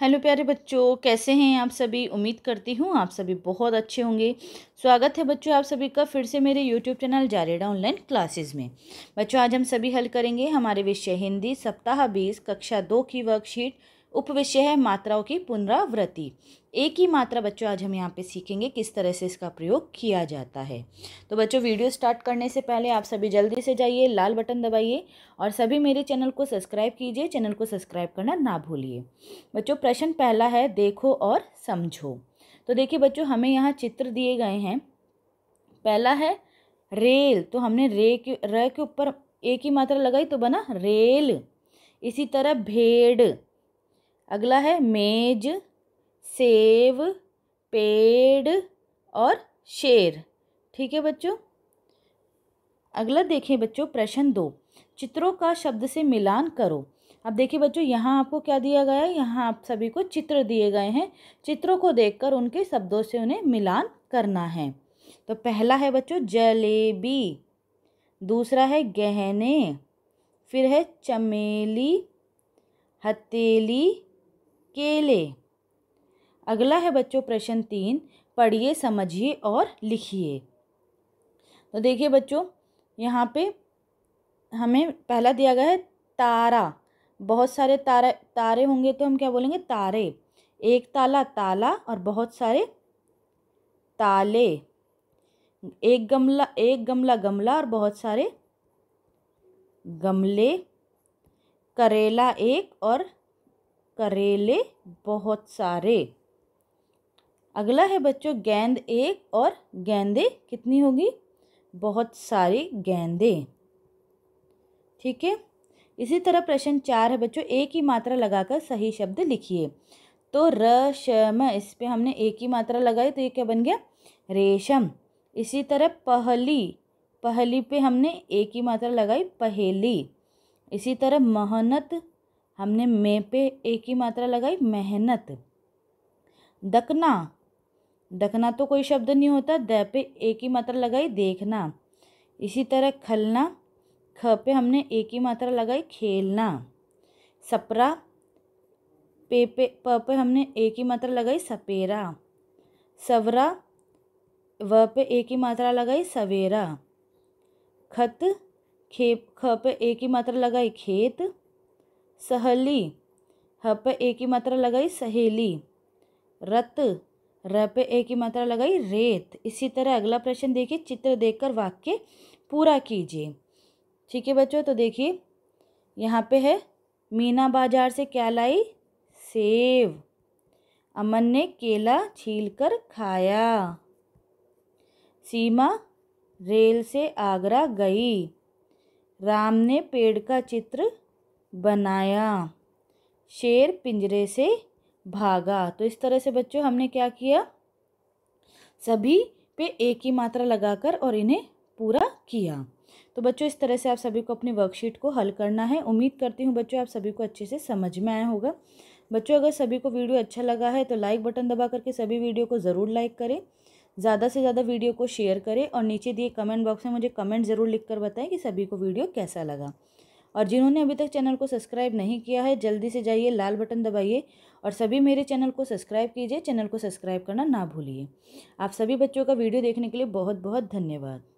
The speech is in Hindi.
हेलो प्यारे बच्चों कैसे हैं आप सभी उम्मीद करती हूँ आप सभी बहुत अच्छे होंगे स्वागत है बच्चों आप सभी का फिर से मेरे यूट्यूब चैनल जारेडा ऑनलाइन क्लासेस में बच्चों आज हम सभी हल करेंगे हमारे विषय हिंदी सप्ताह बीस कक्षा दो की वर्कशीट उपविषय है मात्राओं की पुनरावृत्ति एक ही मात्रा बच्चों आज हम यहाँ पे सीखेंगे किस तरह से इसका प्रयोग किया जाता है तो बच्चों वीडियो स्टार्ट करने से पहले आप सभी जल्दी से जाइए लाल बटन दबाइए और सभी मेरे चैनल को सब्सक्राइब कीजिए चैनल को सब्सक्राइब करना ना भूलिए बच्चों प्रश्न पहला है देखो और समझो तो देखिए बच्चों हमें यहाँ चित्र दिए गए हैं पहला है रेल तो हमने रे के र के ऊपर एक ही मात्रा लगाई तो बना रेल इसी तरह भेड़ अगला है मेज सेब पेड़ और शेर ठीक है बच्चों अगला देखें बच्चों प्रश्न दो चित्रों का शब्द से मिलान करो अब देखिए बच्चों यहाँ आपको क्या दिया गया है यहाँ आप सभी को चित्र दिए गए हैं चित्रों को देखकर उनके शब्दों से उन्हें मिलान करना है तो पहला है बच्चों जलेबी दूसरा है गहने फिर है चमेली हथेली केले अगला है बच्चों प्रश्न तीन पढ़िए समझिए और लिखिए तो देखिए बच्चों यहाँ पे हमें पहला दिया गया है तारा बहुत सारे तारा तारे होंगे तो हम क्या बोलेंगे तारे एक ताला ताला और बहुत सारे ताले एक गमला एक गमला गमला और बहुत सारे गमले करेला एक और करेले बहुत सारे अगला है बच्चों गेंद एक और गेंदे कितनी होगी बहुत सारी गेंदे ठीक है इसी तरह प्रश्न चार है बच्चों एक ही मात्रा लगाकर सही शब्द लिखिए तो र श म इस पर हमने एक ही मात्रा लगाई तो ये क्या बन गया रेशम इसी तरह पहली पहली पे हमने एक ही मात्रा लगाई पहेली इसी तरह मेहनत हमने मे पे एक ही मात्रा लगाई मेहनत दकना दकना तो कोई शब्द नहीं होता द पे एक ही मात्रा लगाई देखना इसी तरह खलना ख पे हमने एक ही मात्रा लगाई खेलना सपरा पे पे प पे हमने एक ही मात्रा लगाई सपेरा सवरा व पे एक ही मात्रा लगाई सवेरा खत खेप ख पे एक ही मात्रा लगाई खेत सहली ह पे ए की मात्रा लगाई सहेली रत र पे ए की मात्रा लगाई रेत इसी तरह अगला प्रश्न देखिए चित्र देखकर वाक्य पूरा कीजिए ठीक है बच्चों तो देखिए यहाँ पे है मीना बाजार से क्या लाई सेब अमन ने केला छील कर खाया सीमा रेल से आगरा गई राम ने पेड़ का चित्र बनाया शेर पिंजरे से भागा तो इस तरह से बच्चों हमने क्या किया सभी पे एक ही मात्रा लगाकर और इन्हें पूरा किया तो बच्चों इस तरह से आप सभी को अपनी वर्कशीट को हल करना है उम्मीद करती हूँ बच्चों आप सभी को अच्छे से समझ में आया होगा बच्चों अगर सभी को वीडियो अच्छा लगा है तो लाइक बटन दबा करके सभी वीडियो को ज़रूर लाइक करें ज़्यादा से ज़्यादा वीडियो को शेयर करें और नीचे दिए कमेंट बॉक्स में मुझे कमेंट ज़रूर लिख कर बताएं कि सभी को वीडियो कैसा लगा और जिन्होंने अभी तक चैनल को सब्सक्राइब नहीं किया है जल्दी से जाइए लाल बटन दबाइए और सभी मेरे चैनल को सब्सक्राइब कीजिए चैनल को सब्सक्राइब करना ना भूलिए आप सभी बच्चों का वीडियो देखने के लिए बहुत बहुत धन्यवाद